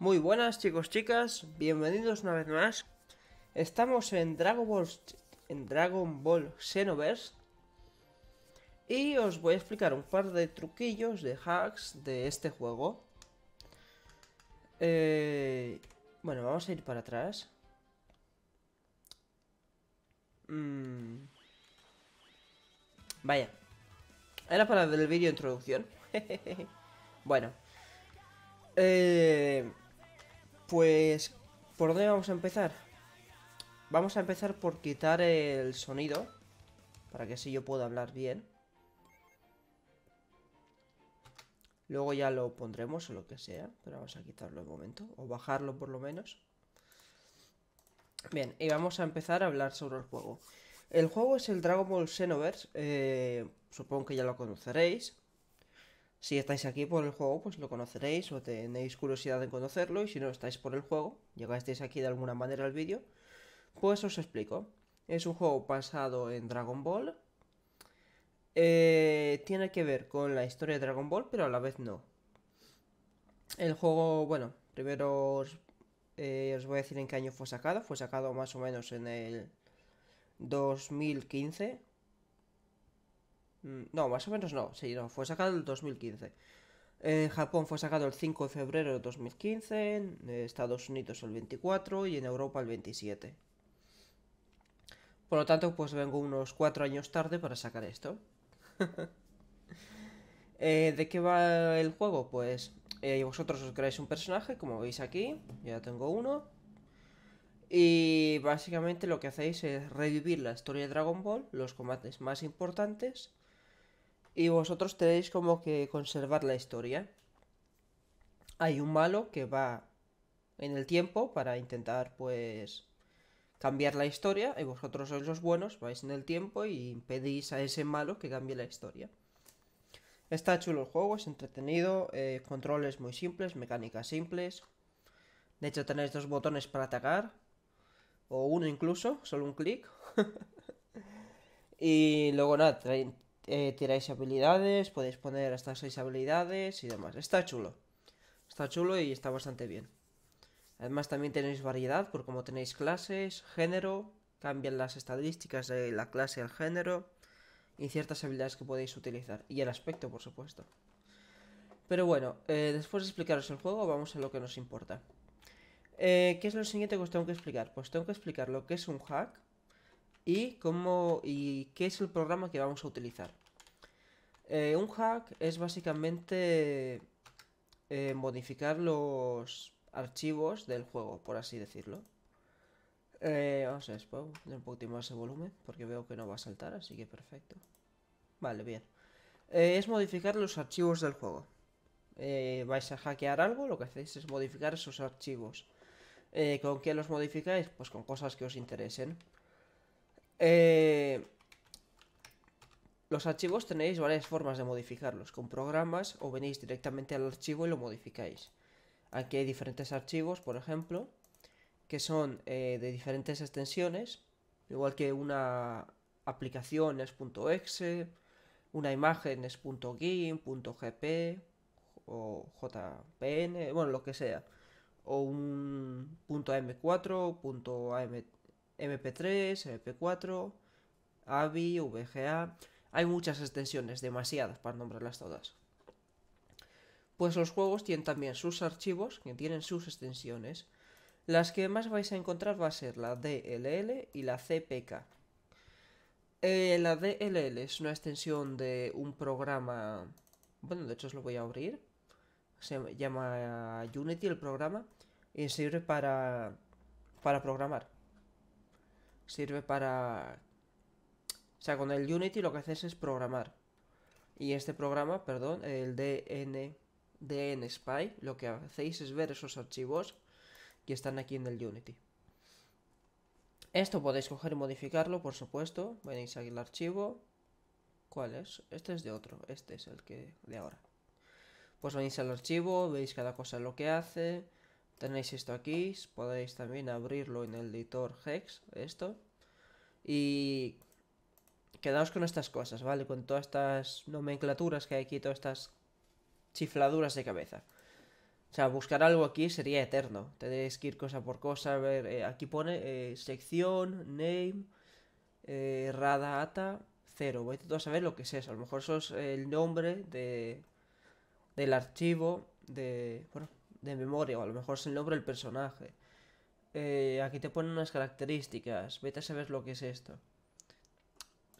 Muy buenas chicos, chicas, bienvenidos una vez más. Estamos en Dragon Ball, Dragon Ball Xenoverse y os voy a explicar un par de truquillos, de hacks de este juego. Eh, bueno, vamos a ir para atrás. Mmm... Vaya, era para el vídeo introducción. bueno. Eh... Pues, ¿por dónde vamos a empezar? Vamos a empezar por quitar el sonido, para que así yo pueda hablar bien. Luego ya lo pondremos o lo que sea, pero vamos a quitarlo de momento, o bajarlo por lo menos. Bien, y vamos a empezar a hablar sobre el juego. El juego es el Dragon Ball Xenoverse, eh, supongo que ya lo conoceréis. Si estáis aquí por el juego, pues lo conoceréis o tenéis curiosidad en conocerlo. Y si no estáis por el juego, llegasteis aquí de alguna manera al vídeo, pues os explico. Es un juego basado en Dragon Ball. Eh, tiene que ver con la historia de Dragon Ball, pero a la vez no. El juego, bueno, primero os, eh, os voy a decir en qué año fue sacado. Fue sacado más o menos en el 2015 Mm, no, más o menos no. Sí, no, fue sacado el 2015. En Japón fue sacado el 5 de febrero de 2015, en Estados Unidos el 24 y en Europa el 27. Por lo tanto, pues vengo unos 4 años tarde para sacar esto. Eh, ¿De qué va el juego? Pues eh, vosotros os creáis un personaje, como veis aquí, ya tengo uno. Y básicamente lo que hacéis es revivir la historia de Dragon Ball, los combates más importantes y vosotros tenéis como que conservar la historia. Hay un malo que va en el tiempo para intentar pues cambiar la historia y vosotros sois los buenos, vais en el tiempo y impedís a ese malo que cambie la historia. Está chulo el juego, es entretenido, eh, controles muy simples, mecánicas simples. De hecho tenéis dos botones para atacar, o uno incluso, solo un clic. y luego nada, eh, tiráis habilidades, podéis poner hasta 6 habilidades y demás. Está chulo. Está chulo y está bastante bien. Además también tenéis variedad por cómo tenéis clases, género, cambian las estadísticas de la clase al género y ciertas habilidades que podéis utilizar. Y el aspecto, por supuesto. Pero bueno, eh, después de explicaros el juego, vamos a lo que nos importa. Eh, ¿Qué es lo siguiente que os tengo que explicar? Pues tengo que explicar lo que es un hack y cómo y qué es el programa que vamos a utilizar. Eh, un hack es básicamente eh, modificar los archivos del juego, por así decirlo. Eh, vamos a ver, puedo un poquito más de volumen porque veo que no va a saltar, así que perfecto. Vale, bien. es modificar los archivos del juego. vais a hackear algo, lo que hacéis es modificar esos archivos. ¿Con qué los modificáis? Pues con cosas que os interesen. Eh, los archivos tenéis varias formas de modificarlos, con programas o venís directamente al archivo y lo modificáis. Aquí hay diferentes archivos, por ejemplo, que son eh, de diferentes extensiones, igual que una aplicación es .exe, una imagen es .gim, .gp o .jpn, bueno, lo que sea, o un .am4, .mp3, mp4, AVI, VGA... Hay muchas extensiones, demasiadas para nombrarlas todas. Pues los juegos tienen también sus archivos, que tienen sus extensiones. Las que más vais a encontrar va a ser la DLL y la CPK. Eh, la DLL es una extensión de un programa... Bueno, de hecho os lo voy a abrir. Se llama Unity el programa y sirve para, para programar. Sirve para o sea, con el Unity lo que hacéis es programar. Y este programa, perdón, el DN, Spy, lo que hacéis es ver esos archivos que están aquí en el Unity. Esto podéis coger y modificarlo, por supuesto. Venís aquí al archivo. ¿Cuál es? Este es de otro. Este es el que de ahora. Pues venís al archivo, veis cada cosa lo que hace. Tenéis esto aquí. Podéis también abrirlo en el editor Hex. Esto. Y quedaos con estas cosas, ¿vale? Con todas estas nomenclaturas que hay aquí, todas estas chifladuras de cabeza. O sea, buscar algo aquí sería eterno. Tendréis que ir cosa por cosa. A ver, eh, aquí pone eh, sección, name, eh, radata, cero. Vete a saber lo que es eso. A lo mejor eso el nombre de, del archivo de, bueno, de memoria. O a lo mejor es el nombre del personaje. Eh, aquí te ponen unas características. Vete a saber lo que es esto.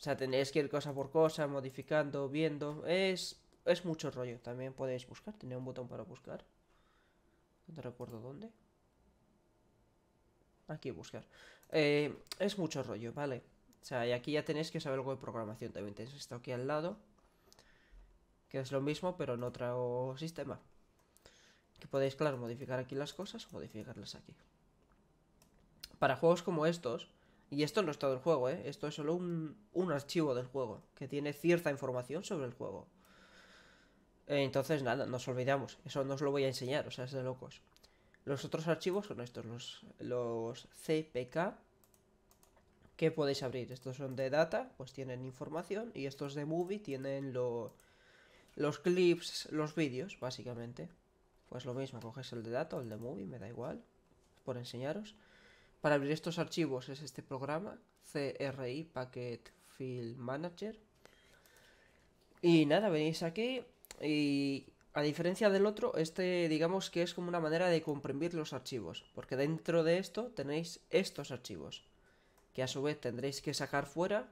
O sea, tenéis que ir cosa por cosa, modificando, viendo. Es, es mucho rollo. También podéis buscar. Tenía un botón para buscar. No te recuerdo dónde. Aquí buscar. Eh, es mucho rollo, ¿vale? O sea, y aquí ya tenéis que saber algo de programación. También tenéis esto aquí al lado. Que es lo mismo, pero en otro sistema. Que podéis, claro, modificar aquí las cosas o modificarlas aquí. Para juegos como estos, y esto no es todo el juego, ¿eh? Esto es solo un, un archivo del juego, que tiene cierta información sobre el juego. Entonces, nada, nos olvidamos. Eso no os lo voy a enseñar, o sea, es de locos. Los otros archivos son estos, los, CPK, que podéis abrir. Estos son de data, pues tienen información, y estos de movie tienen los clips, los vídeos, básicamente. Pues lo mismo, coges el de data o el de movie, me da igual, por enseñaros. Para abrir estos archivos es este programa, CRI Packet File Manager. Y nada, venís aquí y a diferencia del otro, este digamos que es como una manera de comprimir los archivos, porque dentro de esto tenéis estos archivos, que a su vez tendréis que sacar fuera.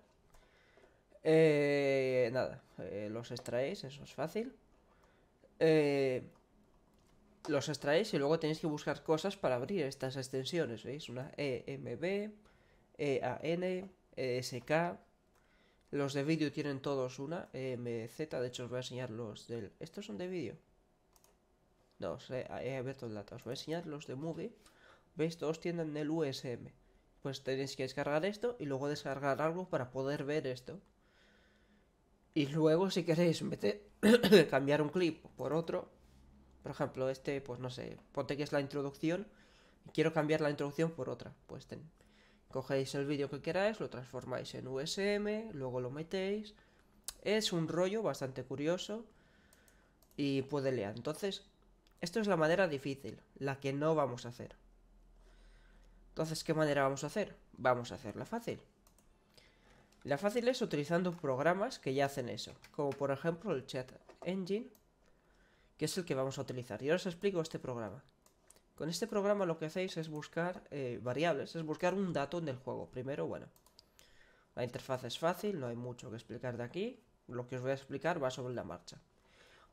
Eh, nada, eh, los extraéis, eso es fácil. Eh, los extraéis y luego tenéis que buscar cosas para abrir estas extensiones, ¿veis? Una EMB, EAN, ESK. Los de vídeo tienen todos una, EMZ, de hecho os voy a enseñar los del... ¿Estos son de vídeo? No, he, abierto el data, os voy a enseñar los de Movie. ¿Veis? Todos tienen el USM. Pues tenéis que descargar esto y luego descargar algo para poder ver esto. Y luego si queréis cambiar un clip por otro, por ejemplo, este, pues no sé, ponte que es la introducción y quiero cambiar la introducción por otra. Pues cogéis el vídeo que queráis, lo transformáis en USM, luego lo metéis. Es un rollo bastante curioso y puede leer. Entonces, esto es la manera difícil, la que no vamos a hacer. Entonces, ¿qué manera vamos a hacer? Vamos a hacerla fácil. La fácil es utilizando programas que ya hacen eso, como por ejemplo el Chat Engine que es el que vamos a utilizar. Y ahora os explico este programa. Con este programa lo que hacéis es buscar eh, variables, es buscar un dato en el juego. Primero, bueno, la interfaz es fácil, no hay mucho que explicar de aquí. Lo que os voy a explicar va sobre la marcha.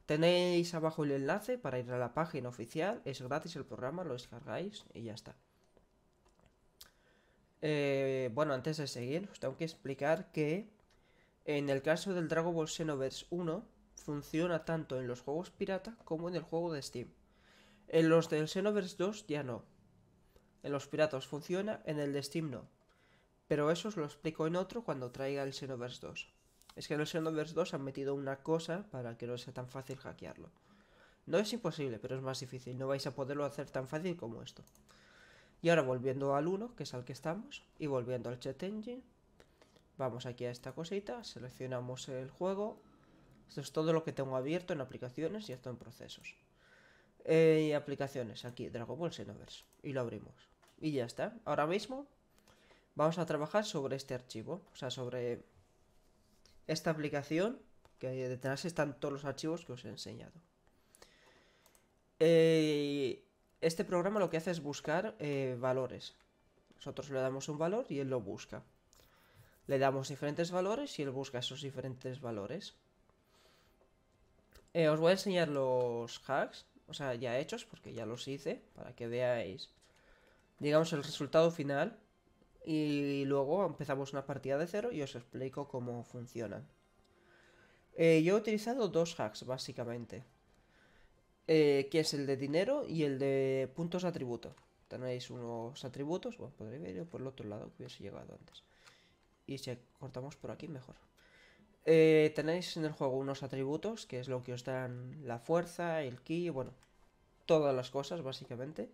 Tenéis abajo el enlace para ir a la página oficial, es gratis el programa, lo descargáis y ya está. Eh, bueno, antes de seguir, os tengo que explicar que en el caso del Dragon Ball Xenoverse 1, funciona tanto en los juegos pirata como en el juego de Steam. En los del Xenoverse 2 ya no. En los piratas funciona, en el de Steam no. Pero eso os lo explico en otro cuando traiga el Xenoverse 2. Es que en el Xenoverse 2 han metido una cosa para que no sea tan fácil hackearlo. No es imposible, pero es más difícil. No vais a poderlo hacer tan fácil como esto. Y ahora volviendo al 1, que es al que estamos, y volviendo al chat Engine, vamos aquí a esta cosita, seleccionamos el juego, esto es todo lo que tengo abierto en aplicaciones y esto en procesos. y eh, aplicaciones, aquí, Dragon Ball Xenoverse. Y lo abrimos. Y ya está. Ahora mismo vamos a trabajar sobre este archivo. O sea, sobre esta aplicación que detrás están todos los archivos que os he enseñado. Eh, este programa lo que hace es buscar eh, valores. Nosotros le damos un valor y él lo busca. Le damos diferentes valores y él busca esos diferentes valores. Eh, os voy a enseñar los hacks, o sea, ya hechos, porque ya los hice, para que veáis, digamos, el resultado final. Y luego empezamos una partida de cero y os explico cómo funcionan. Eh, yo he utilizado dos hacks, básicamente. Eh, que es el de dinero y el de puntos de atributo. Tenéis unos atributos, bueno, podréis ver por el otro lado que hubiese llegado antes. Y si cortamos por aquí, mejor. Eh, tenéis en el juego unos atributos, que es lo que os dan la fuerza, el ki, bueno, todas las cosas básicamente.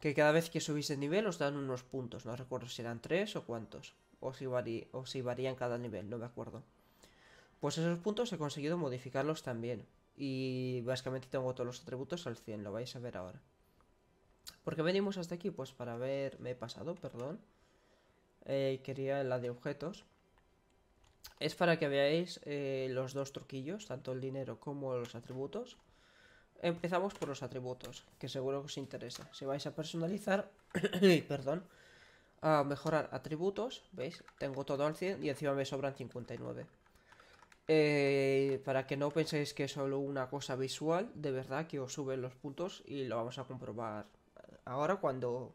Que cada vez que subís de nivel os dan unos puntos, no recuerdo si eran tres o cuántos, o si, o si varían cada nivel, no me acuerdo. Pues esos puntos he conseguido modificarlos también. Y básicamente tengo todos los atributos al 100, lo vais a ver ahora. ¿Por qué venimos hasta aquí? Pues para ver, me he pasado, perdón. Eh, quería la de objetos es para que veáis eh, los dos truquillos, tanto el dinero como los atributos. Empezamos por los atributos, que seguro que os interesa. Si vais a personalizar, perdón, a mejorar atributos, ¿veis? Tengo todo al 100 y encima me sobran 59. Eh, para que no penséis que es solo una cosa visual, de verdad que os suben los puntos y lo vamos a comprobar eh, ahora cuando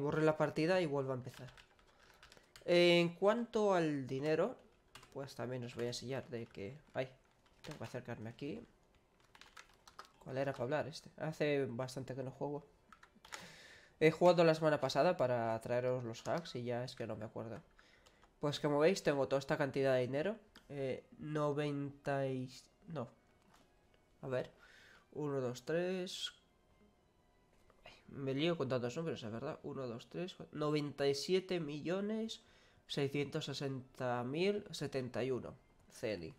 borre la partida y vuelva a empezar. En cuanto al dinero, pues también os voy a sellar de que... Ay, tengo que acercarme aquí. ¿Cuál era para hablar este? Hace bastante que no juego. He jugado la semana pasada para traeros los hacks y ya es que no me acuerdo. Pues como veis tengo toda esta cantidad de dinero. 90 eh, y... No. A ver. 1, 2, 3... Me lío con tantos números, es verdad. 1, 2, 3, 97 millones... 660.071 CELI.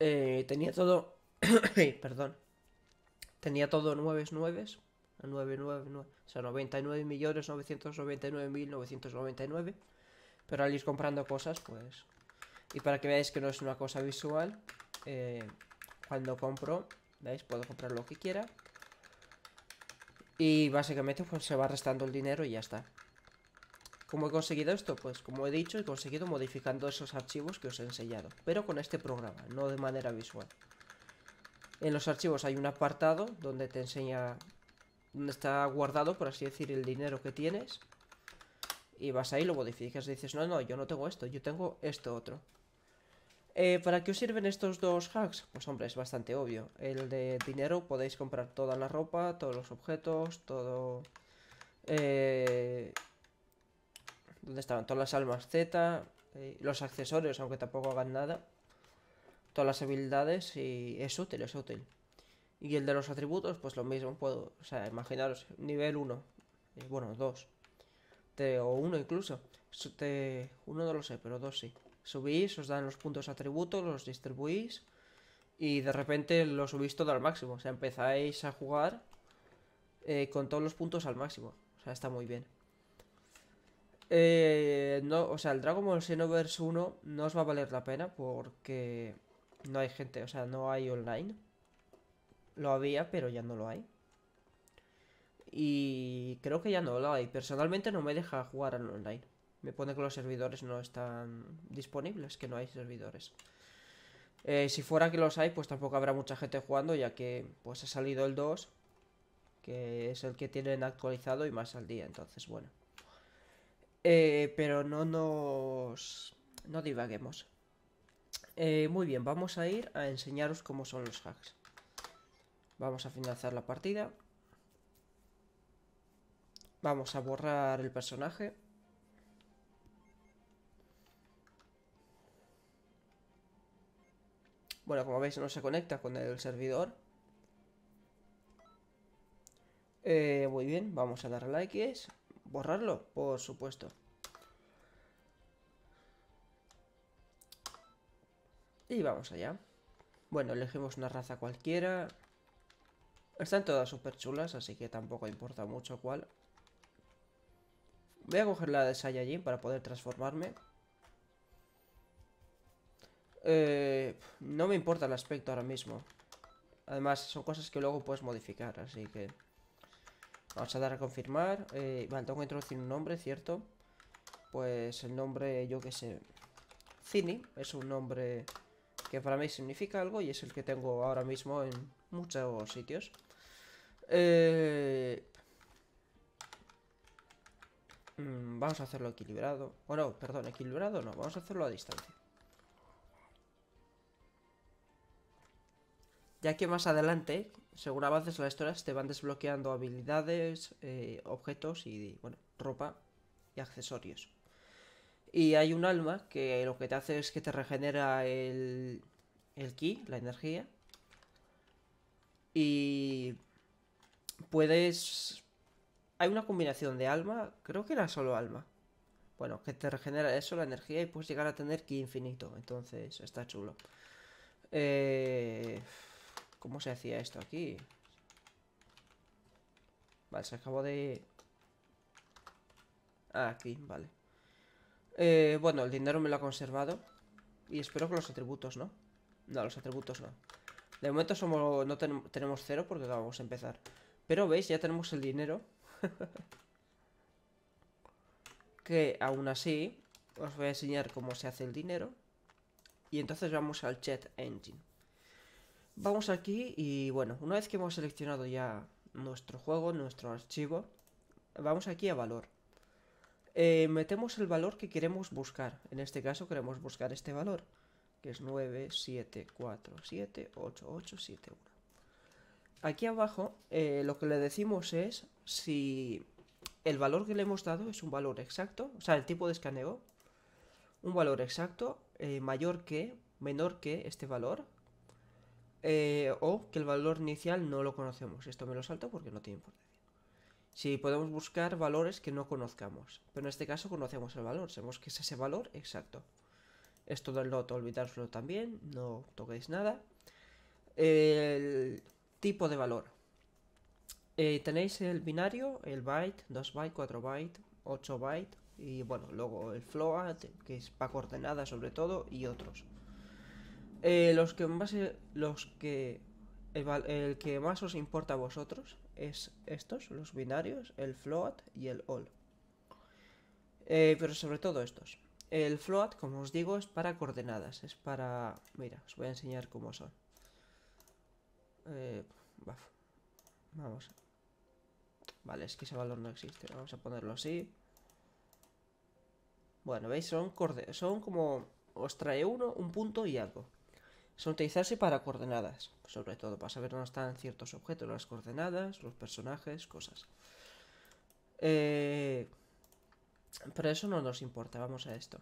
Eh, tenía todo... Perdón. Tenía todo 9 999, o sea, 99.999.999. Pero al ir comprando cosas, pues... Y para que veáis que no es una cosa visual, eh, cuando compro, ¿veis? Puedo comprar lo que quiera. Y básicamente pues se va restando el dinero y ya está. ¿Cómo he conseguido esto? Pues como he dicho, he conseguido modificando esos archivos que os he enseñado, pero con este programa, no de manera visual. En los archivos hay un apartado donde te enseña donde está guardado, por así decir, el dinero que tienes. Y vas ahí, lo modificas dices, no, no, yo no tengo esto, yo tengo esto otro. Eh, ¿Para qué os sirven estos dos hacks? Pues hombre, es bastante obvio. El de dinero podéis comprar toda la ropa, todos los objetos, todo... Eh, donde estaban todas las almas Z, eh, los accesorios, aunque tampoco hagan nada. Todas las habilidades y es útil, es útil. Y el de los atributos, pues lo mismo, puedo, o sea, imaginaros, nivel 1, eh, bueno, 2, o 1 incluso, te, uno no lo sé, pero dos sí. Subís, os dan los puntos atributos, los distribuís y de repente lo subís todo al máximo, o sea, empezáis a jugar eh, con todos los puntos al máximo, o sea, está muy bien. Eh, no, o sea, el Dragon Ball Xenoverse 1 no os va a valer la pena porque no hay gente, o sea, no hay online. Lo había, pero ya no lo hay. Y creo que ya no lo hay. Personalmente no me deja jugar al online. Me pone que los servidores no están disponibles, que no hay servidores. Eh, si fuera que los hay, pues tampoco habrá mucha gente jugando, ya que pues ha salido el 2, que es el que tienen actualizado y más al día. Entonces, bueno. Eh, pero no nos... no divaguemos. Eh, muy bien, vamos a ir a enseñaros cómo son los hacks. Vamos a finalizar la partida. Vamos a borrar el personaje. Bueno, como veis no se conecta con el servidor. Eh, muy bien, vamos a dar a likes. ¿Borrarlo? Por supuesto. Y vamos allá. Bueno, elegimos una raza cualquiera. Están todas súper chulas, así que tampoco importa mucho cuál. Voy a coger la de Saiyajin para poder transformarme. Eh, no me importa el aspecto ahora mismo. Además, son cosas que luego puedes modificar, así que... Vamos a dar a confirmar. Eh, tengo que introducir un nombre, ¿cierto? Pues el nombre, yo que sé. Cini es un nombre que para mí significa algo y es el que tengo ahora mismo en muchos sitios. Eh, mm, vamos a hacerlo equilibrado. Bueno, perdón, equilibrado no, vamos a hacerlo a distancia. ya que más adelante, según avances las historias, te van desbloqueando habilidades, eh, objetos y, bueno, ropa y accesorios. Y hay un alma que lo que te hace es que te regenera el, el ki, la energía. Y puedes... Hay una combinación de alma, creo que era solo alma. Bueno, que te regenera eso, la energía, y puedes llegar a tener ki infinito. Entonces, está chulo. Eh... ¿Cómo se hacía esto aquí? Vale, se acabó de... Ah, aquí, vale. Eh, bueno, el dinero me lo ha conservado. Y espero que los atributos, ¿no? No, los atributos no. De momento somos, no tenemos cero porque vamos a empezar. Pero veis, ya tenemos el dinero. que aún así, os voy a enseñar cómo se hace el dinero. Y entonces vamos al chat engine. Vamos aquí y bueno, una vez que hemos seleccionado ya nuestro juego, nuestro archivo, vamos aquí a valor. Eh, metemos el valor que queremos buscar. En este caso queremos buscar este valor, que es 97478871. Aquí abajo eh, lo que le decimos es si el valor que le hemos dado es un valor exacto, o sea, el tipo de escaneo, un valor exacto eh, mayor que, menor que este valor, eh, o que el valor inicial no lo conocemos. Esto me lo salto porque no tiene importancia. Si podemos buscar valores que no conozcamos, pero en este caso conocemos el valor, sabemos que es ese valor exacto. Esto del olvidárselo también, no toquéis nada. El tipo de valor. Eh, tenéis el binario, el byte, 2 byte, 4 byte, 8 byte y bueno, luego el float, que es para coordenadas sobre todo, y otros. Eh, los que más eh, los que el, que más os importa a vosotros es estos, los binarios, el float y el all. Eh, pero sobre todo estos. El float, como os digo, es para coordenadas, es para... Mira, os voy a enseñar cómo son. Eh, Vamos. Vale, es que ese valor no existe. Vamos a ponerlo así. Bueno, ¿veis? Son, son como... Os trae uno, un punto y algo. Son utilizarse para coordenadas, sobre todo para saber dónde están ciertos objetos, las coordenadas, los personajes, cosas. Eh, pero eso no nos importa, vamos a esto.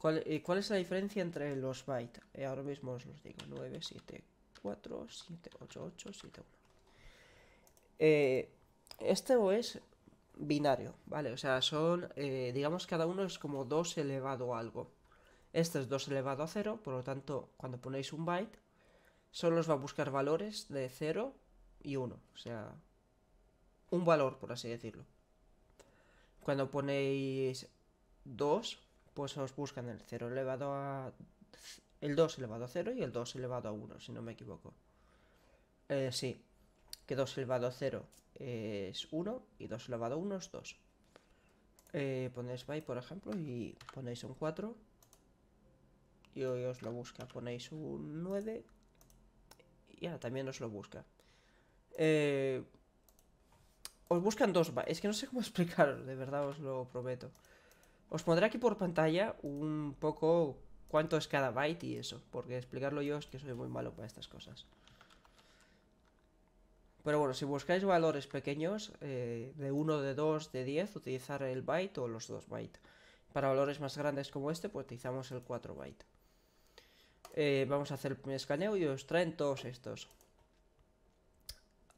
¿Cuál, eh, es la diferencia entre los bytes? Eh, ahora mismo os los digo, 9, 7, 4, 7, 8, 8, 7, 1. este es binario, ¿vale? O sea, son, digamos, cada uno es como 2 elevado a algo. Este es 2 elevado a 0, por lo tanto, cuando ponéis un byte, solo os va a buscar valores de 0 y 1, o sea, un valor, por así decirlo. Cuando ponéis 2, pues os buscan el 0 elevado a el 2 elevado a 0 y el 2 elevado a 1, si no me equivoco. Eh, sí, que 2 elevado a 0 es 1 y 2 elevado a 1 es 2. Eh, ponéis byte, por ejemplo, y ponéis un 4 y os lo busca. Ponéis un 9 y ahora también os lo busca. Eh, os buscan dos... Es que no sé cómo explicaros, de verdad os lo prometo. Os pondré aquí por pantalla un poco cuánto es cada byte y eso, porque explicarlo yo es que soy muy malo para estas cosas. Pero bueno, si buscáis valores pequeños, eh, de 1, de 2, de 10, utilizar el byte o los 2 bytes Para valores más grandes como este, pues utilizamos el 4 byte. Eh, vamos a hacer el escaneo y os traen todos estos.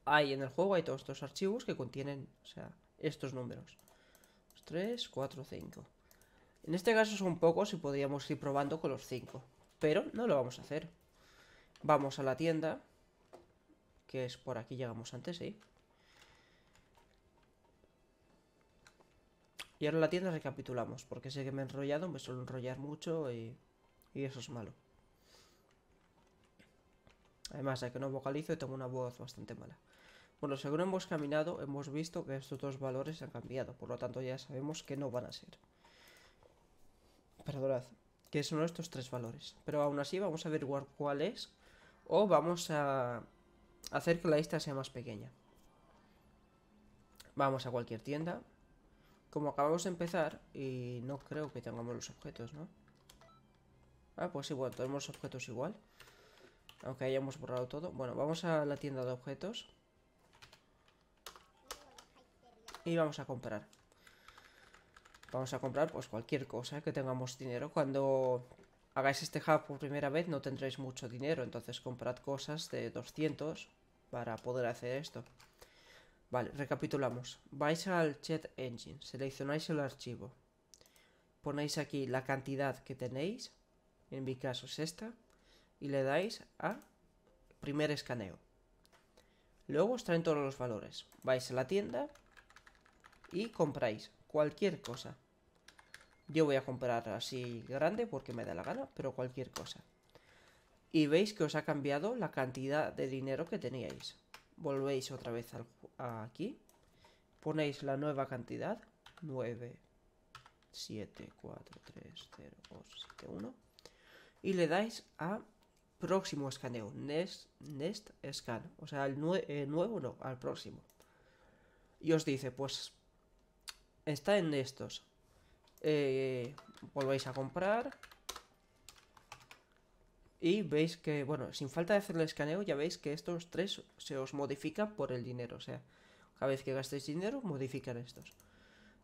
Ahí en el juego hay todos estos archivos que contienen, o sea, estos números. 3, 4, 5. En este caso son pocos y podríamos ir probando con los 5. Pero no lo vamos a hacer. Vamos a la tienda. Que es por aquí llegamos antes, ¿sí? Y ahora la tienda recapitulamos, porque sé que me he enrollado, me suelo enrollar mucho y eso es malo. Además de que no vocalizo tengo una voz bastante mala. Bueno, según hemos caminado, hemos visto que estos dos valores han cambiado, por lo tanto ya sabemos que no van a ser. Perdonad, que son estos tres valores. Pero aún así vamos a averiguar cuál es, o vamos a hacer que la lista sea más pequeña. Vamos a cualquier tienda. Como acabamos de empezar, y no creo que tengamos los objetos, ¿no? Ah, pues igual, tenemos los objetos igual. Aunque hayamos borrado todo. Bueno, vamos a la tienda de objetos. Y vamos a comprar. Vamos a comprar pues cualquier cosa que tengamos dinero. Cuando hagáis este hub por primera vez no tendréis mucho dinero. Entonces comprad cosas de 200 para poder hacer esto. Vale, recapitulamos. Vais al Chat Engine, seleccionáis el archivo. Ponéis aquí la cantidad que tenéis. En mi caso es esta y le dais a primer escaneo. Luego os traen todos los valores. Vais a la tienda y compráis cualquier cosa. Yo voy a comprar así grande porque me da la gana, pero cualquier cosa. Y veis que os ha cambiado la cantidad de dinero que teníais. Volvéis otra vez aquí. Ponéis la nueva cantidad. 9, 7, 4, 3, 0, 2, 7, 1. Y le dais a próximo escaneo. nest next scan. O sea, el eh, nuevo no, al próximo. Y os dice, pues está en estos. Eh, volvéis a comprar. Y veis que, bueno, sin falta de hacer el escaneo, ya veis que estos tres se os modifican por el dinero. O sea, cada vez que gastéis dinero, modifican estos.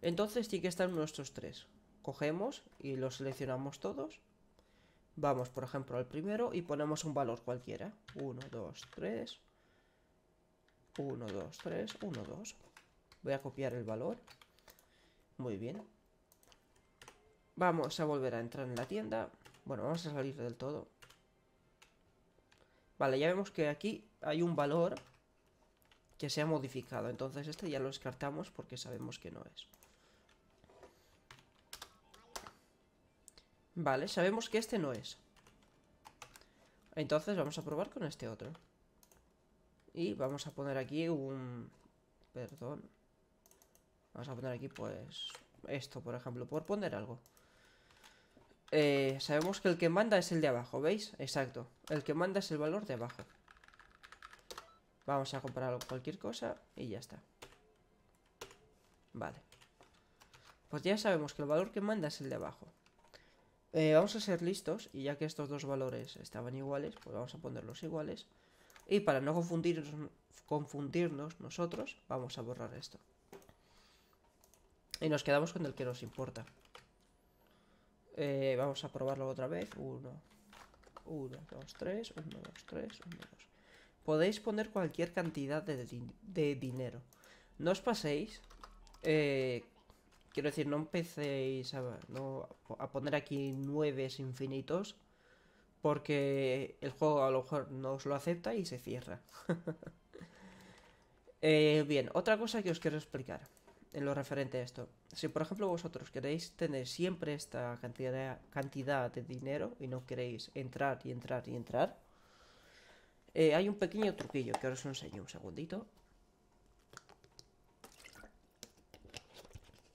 Entonces sí que están nuestros tres. Cogemos y los seleccionamos todos. Vamos, por ejemplo, al primero y ponemos un valor cualquiera. 1, 2, 3. 1, 2, 3, 1, 2. Voy a copiar el valor. Muy bien. Vamos a volver a entrar en la tienda. Bueno, vamos a salir del todo. Vale, ya vemos que aquí hay un valor que se ha modificado. Entonces este ya lo descartamos porque sabemos que no es. Vale, sabemos que este no es Entonces vamos a probar con este otro Y vamos a poner aquí un... Perdón Vamos a poner aquí pues... Esto, por ejemplo, por poner algo eh, Sabemos que el que manda es el de abajo, ¿veis? Exacto, el que manda es el valor de abajo Vamos a comprar cualquier cosa y ya está Vale Pues ya sabemos que el valor que manda es el de abajo eh, vamos a ser listos y ya que estos dos valores estaban iguales, pues vamos a ponerlos iguales. Y para no confundirnos, confundirnos nosotros, vamos a borrar esto. Y nos quedamos con el que nos importa. Eh, vamos a probarlo otra vez. 1, 1, 2, 3, 1, 2, 3, 1, 2. Podéis poner cualquier cantidad de, de dinero. No os paséis eh, Quiero decir, no empecéis a, a poner aquí nueves infinitos porque el juego a lo mejor no os lo acepta y se cierra. Eh, bien, otra cosa que os quiero explicar en lo referente a esto. Si por ejemplo vosotros queréis tener siempre esta cantidad de, cantidad de dinero y no queréis entrar y entrar y entrar, eh, hay un pequeño truquillo que ahora os enseño un segundito.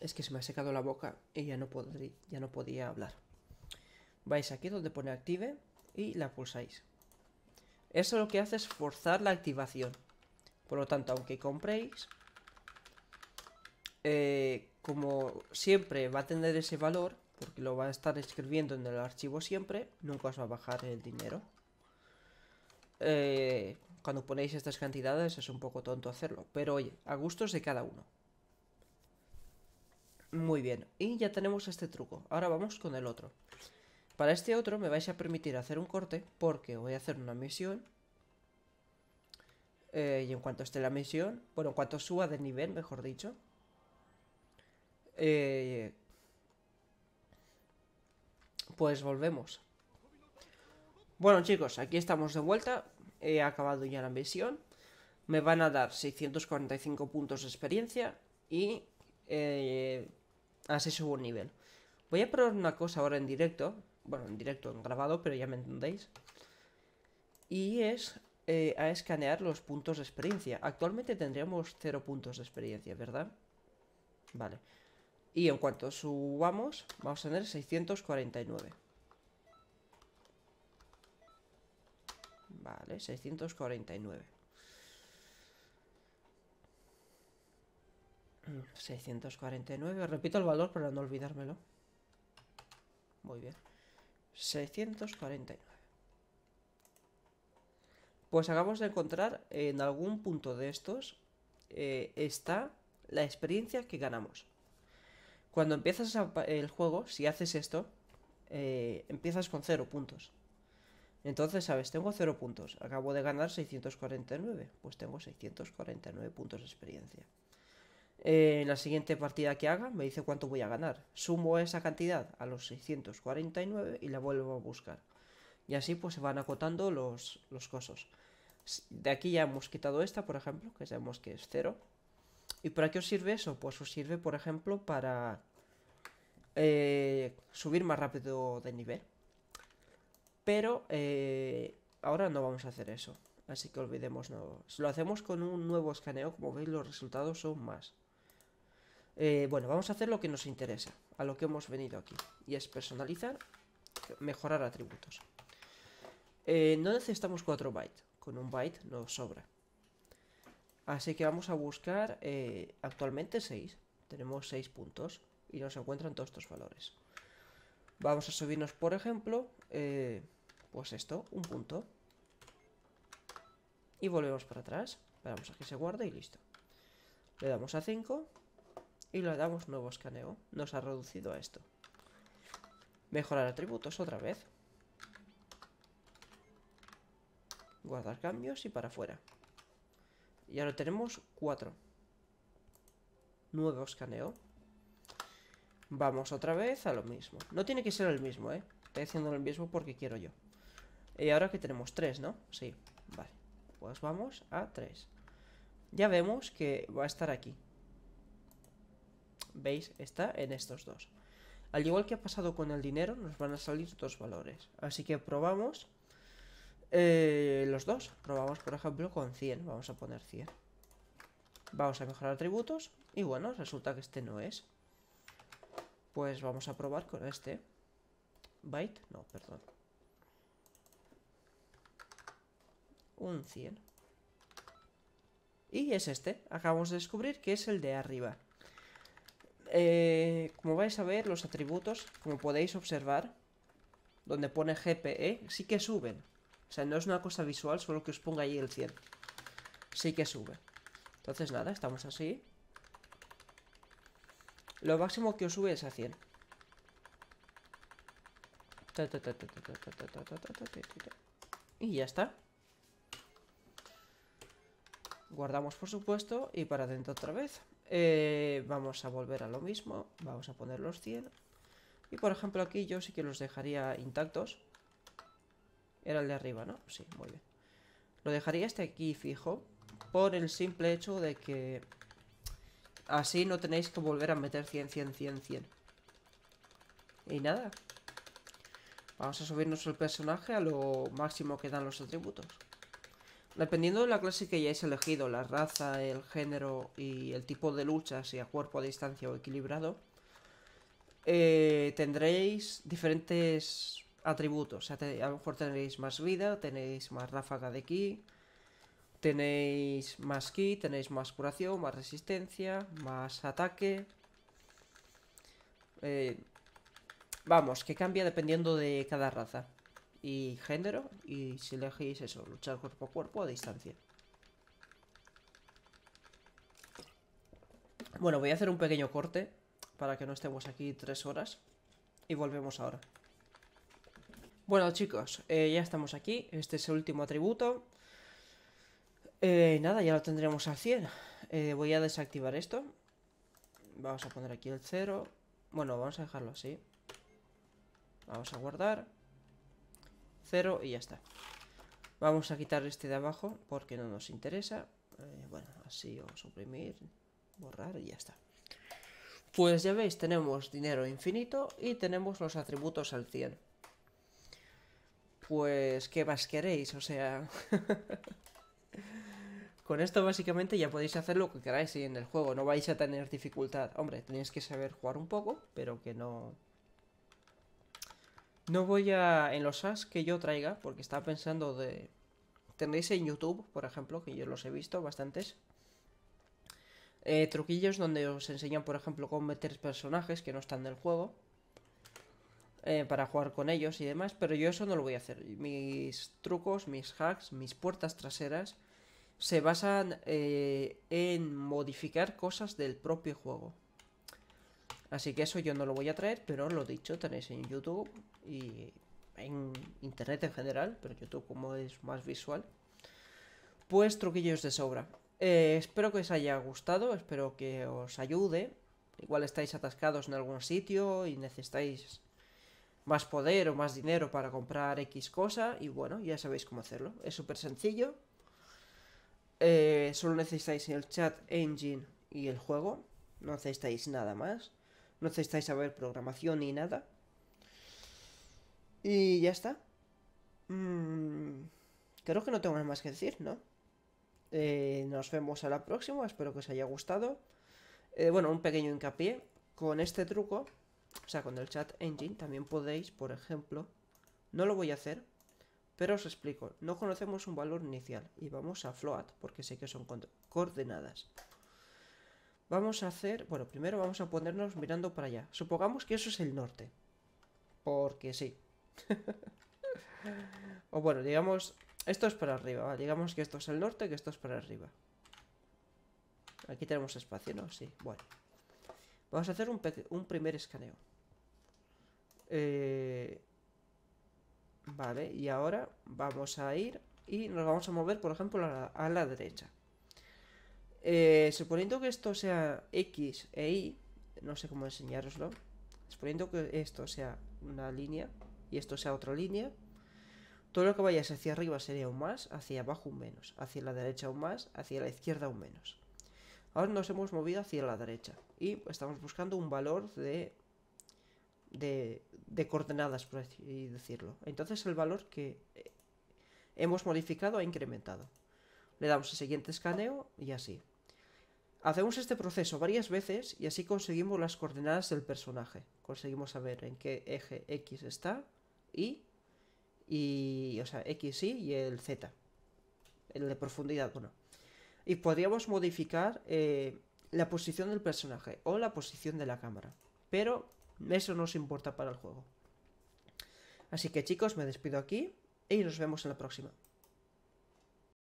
Es que se me ha secado la boca y ya no, podía hablar. Vais aquí donde pone active y la pulsáis. Eso lo que hace es forzar la activación. Por lo tanto, aunque compréis, eh, como siempre va a tener ese valor, porque lo va a estar escribiendo en el archivo siempre, nunca os va a bajar el dinero. Eh, cuando ponéis estas cantidades es un poco tonto hacerlo, pero oye, a gustos de cada uno. Muy bien, y ya tenemos este truco. Ahora vamos con el otro. Para este otro me vais a permitir hacer un corte porque voy a hacer una misión. Eh, y en cuanto esté la misión, bueno, en cuanto suba de nivel, mejor dicho. Eh, pues volvemos. Bueno chicos, aquí estamos de vuelta. He acabado ya la misión. Me van a dar 645 puntos de experiencia y eh, Así subo un nivel. Voy a probar una cosa ahora en directo. Bueno, en directo, en grabado, pero ya me entendéis. Y es eh, a escanear los puntos de experiencia. Actualmente tendríamos 0 puntos de experiencia, ¿verdad? Vale. Y en cuanto subamos, vamos a tener 649. Vale, 649. 649, repito el valor para no olvidármelo. Muy bien. 649. Pues acabamos de encontrar en algún punto de estos eh, está la experiencia que ganamos. Cuando empiezas el juego, si haces esto, eh, empiezas con 0 puntos. Entonces, sabes, tengo 0 puntos. Acabo de ganar 649. Pues tengo 649 puntos de experiencia en eh, la siguiente partida que haga me dice cuánto voy a ganar. Sumo esa cantidad a los 649 y la vuelvo a buscar. Y así pues se van acotando los, los cosos. De aquí ya hemos quitado esta, por ejemplo, que sabemos que es 0. ¿Y para qué os sirve eso? Pues os sirve, por ejemplo, para eh, subir más rápido de nivel. Pero eh, ahora no vamos a hacer eso. Así que Si Lo hacemos con un nuevo escaneo. Como veis, los resultados son más. Eh, bueno, vamos a hacer lo que nos interesa, a lo que hemos venido aquí. Y es personalizar, mejorar atributos. Eh, no necesitamos 4 bytes, con un byte nos sobra. Así que vamos a buscar eh, actualmente 6. Tenemos 6 puntos y nos encuentran todos estos valores. Vamos a subirnos, por ejemplo, pues esto, un punto. Y volvemos para atrás. Esperamos a que se guarde y listo. Le damos a 5 y le damos nuevo escaneo. Nos ha reducido a esto. Mejorar atributos otra vez. Guardar cambios y para afuera. Y ahora tenemos cuatro Nuevo escaneo. Vamos otra vez a lo mismo. No tiene que ser el mismo, ¿eh? Estoy haciendo el mismo porque quiero yo. Y ahora que tenemos tres, ¿no? Sí, vale. Pues vamos a tres Ya vemos que va a estar aquí veis, está en estos dos. Al igual que ha pasado con el dinero, nos van a salir dos valores. Así que probamos eh, los dos. Probamos, por ejemplo, con 100. Vamos a poner 100. Vamos a mejorar atributos. Y bueno, resulta que este no es. Pues vamos a probar con este. Byte, no, perdón. Un 100. Y es este. Acabamos de descubrir que es el de arriba como vais a ver, los atributos, como podéis observar, donde pone GPE, sí que suben. O sea, no es una cosa visual, solo que os ponga ahí el 100. Sí que sube. Entonces nada, estamos así. Lo máximo que os sube es a 100. Y ya está. Guardamos por supuesto y para adentro otra vez. Eh, vamos a volver a lo mismo. Vamos a poner los 100. Y por ejemplo aquí yo sí que los dejaría intactos. Era el de arriba, ¿no? Sí, muy bien. Lo dejaría este aquí fijo. Por el simple hecho de que... Así no tenéis que volver a meter 100, 100, 100, 100. Y nada. Vamos a subirnos el personaje a lo máximo que dan los atributos. Dependiendo de la clase que hayáis elegido, la raza, el género y el tipo de lucha, si a cuerpo, a distancia o equilibrado, eh, tendréis diferentes atributos. a lo mejor tenéis más vida, tenéis más ráfaga de ki, tenéis más ki, tenéis más curación, más resistencia, más ataque. Eh, vamos, que cambia dependiendo de cada raza y género. Y si elegís eso, luchar cuerpo a cuerpo a distancia. Bueno, voy a hacer un pequeño corte para que no estemos aquí tres horas. Y volvemos ahora. Bueno chicos, eh, ya estamos aquí. Este es el último atributo. Eh, nada, ya lo tendremos al 100. Eh, voy a desactivar esto. Vamos a poner aquí el 0. Bueno, vamos a dejarlo así. Vamos a guardar cero y ya está. Vamos a quitar este de abajo porque no nos interesa. Eh, bueno, así o suprimir, borrar y ya está. Pues ya veis, tenemos dinero infinito y tenemos los atributos al 100. Pues, ¿qué más queréis? O sea... Con esto básicamente ya podéis hacer lo que queráis en el juego, no vais a tener dificultad. Hombre, tenéis que saber jugar un poco, pero que no... No voy a... En los as que yo traiga, porque estaba pensando de... Tendréis en YouTube, por ejemplo, que yo los he visto bastantes. Eh, truquillos donde os enseñan, por ejemplo, cómo meter personajes que no están del juego. Eh, para jugar con ellos y demás, pero yo eso no lo voy a hacer. Mis trucos, mis hacks, mis puertas traseras se basan eh, en modificar cosas del propio juego. Así que eso yo no lo voy a traer, pero lo dicho, tenéis en YouTube y en Internet en general, pero YouTube como es más visual, pues truquillos de sobra. Eh, espero que os haya gustado, espero que os ayude. Igual estáis atascados en algún sitio y necesitáis más poder o más dinero para comprar X cosa y bueno, ya sabéis cómo hacerlo. Es súper sencillo. Eh, solo necesitáis el chat engine y el juego. No necesitáis nada más no necesitáis saber programación ni nada. Y ya está. Mm, creo que no tengo nada más que decir, ¿no? Eh, nos vemos a la próxima, espero que os haya gustado. Eh, bueno, un pequeño hincapié. Con este truco, o sea, con el chat engine, también podéis, por ejemplo, no lo voy a hacer, pero os explico. No conocemos un valor inicial y vamos a float porque sé que son coordenadas. Vamos a hacer... Bueno, primero vamos a ponernos mirando para allá. Supongamos que eso es el norte. Porque sí. o bueno, digamos... Esto es para arriba, Digamos que esto es el norte, que esto es para arriba. Aquí tenemos espacio, ¿no? Sí, bueno. Vamos a hacer un, primer escaneo. Eh, vale, y ahora vamos a ir y nos vamos a mover, por ejemplo, a la derecha. Eh, suponiendo que esto sea X e Y, no sé cómo enseñároslo. Suponiendo que esto sea una línea y esto sea otra línea, todo lo que vayas hacia arriba sería un más, hacia abajo un menos, hacia la derecha un más, hacia la izquierda un menos. Ahora nos hemos movido hacia la derecha y estamos buscando un valor de, de, de coordenadas, por así decirlo. Entonces el valor que hemos modificado ha incrementado. Le damos el siguiente escaneo y así. Hacemos este proceso varias veces y así conseguimos las coordenadas del personaje. Conseguimos saber en qué eje X está, Y, y o sea, X, Y y el Z. El de profundidad, bueno. Y podríamos modificar eh, la posición del personaje o la posición de la cámara. Pero eso no nos importa para el juego. Así que chicos, me despido aquí y nos vemos en la próxima.